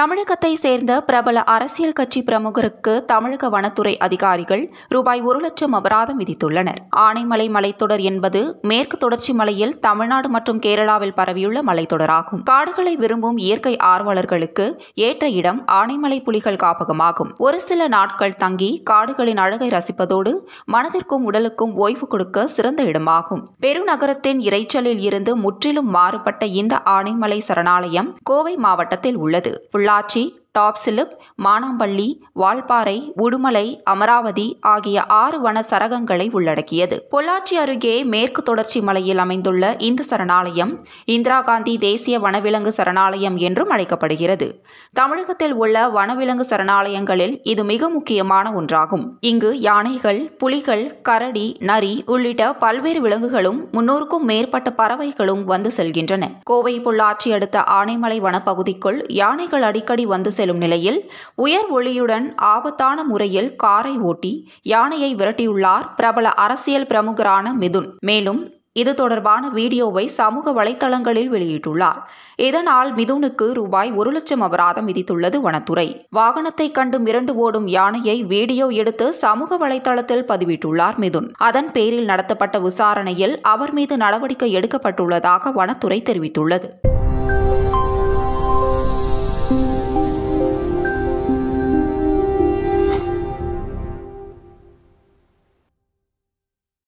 தமிழகத்தை சேர்ந்த பிரபல அரசியல் கட்சி பிரமுகருக்கு தமிழக வனத்துறை அதிகாரிகள் ரூபாய் ஒரு லட்சம் அபராதம் விதித்துள்ளனர் ஆனைமலை மலைத்தொடர் என்பது மேற்கு தொடர்ச்சி மலையில் தமிழ்நாடு மற்றும் கேரளாவில் பரவியுள்ள மலைத்தொடராகும் காடுகளை விரும்பும் இயற்கை ஆர்வலர்களுக்கு ஏற்ற இடம் ஆனைமலை புலிகள் காப்பகமாகும் ஒரு சில நாட்கள் தங்கி காடுகளின் அழகை ரசிப்பதோடு மனதிற்கும் உடலுக்கும் ஓய்வு கொடுக்க சிறந்த இடமாகும் பெருநகரத்தின் இறைச்சலில் இருந்து முற்றிலும் மாறுபட்ட இந்த ஆனைமலை சரணாலயம் கோவை மாவட்டத்தில் உள்ளது பொள்ளாச்சி டாப்சிலிப் மானாம்பள்ளி வால்பாறை உடுமலை அமராவதி ஆகிய ஆறு வன சரகங்களை உள்ளடக்கியது பொள்ளாச்சி அருகே மேற்கு தொடர்ச்சி மலையில் அமைந்துள்ள இந்த சரணாலயம் இந்திரா காந்தி தேசிய வனவிலங்கு சரணாலயம் என்றும் அழைக்கப்படுகிறது தமிழகத்தில் உள்ள வனவிலங்கு சரணாலயங்களில் இது மிக முக்கியமான ஒன்றாகும் இங்கு யானைகள் புலிகள் கரடி நரி உள்ளிட்ட பல்வேறு விலங்குகளும் முன்னூறுக்கும் மேற்பட்ட பறவைகளும் வந்து செல்கின்றன கோவை பொள்ளாச்சி அடுத்த ஆனைமலை வனப்பகுதிக்குள் யானைகள் அடிக்கடி வந்து செல்லும் நிலையில் உயர் ஒளியுடன் ஆபத்தான முறையில் காரை ஓட்டி யானையை விரட்டியுள்ளார் பிரபல அரசியல் பிரமுகரான மிதுன் மேலும் இது தொடர்பான வீடியோவை சமூக வலைதளங்களில் வெளியிட்டுள்ளார் இதனால் மிதுனுக்கு ரூபாய் ஒரு லட்சம் அபராதம் விதித்துள்ளது வனத்துறை வாகனத்தை கண்டு மிரண்டு ஓடும் யானையை வீடியோ எடுத்து சமூக வலைதளத்தில் பதிவிட்டுள்ளார் மிதுன் அதன் பேரில் நடத்தப்பட்ட விசாரணையில் அவர் மீது நடவடிக்கை எடுக்கப்பட்டுள்ளதாக வனத்துறை தெரிவித்துள்ளது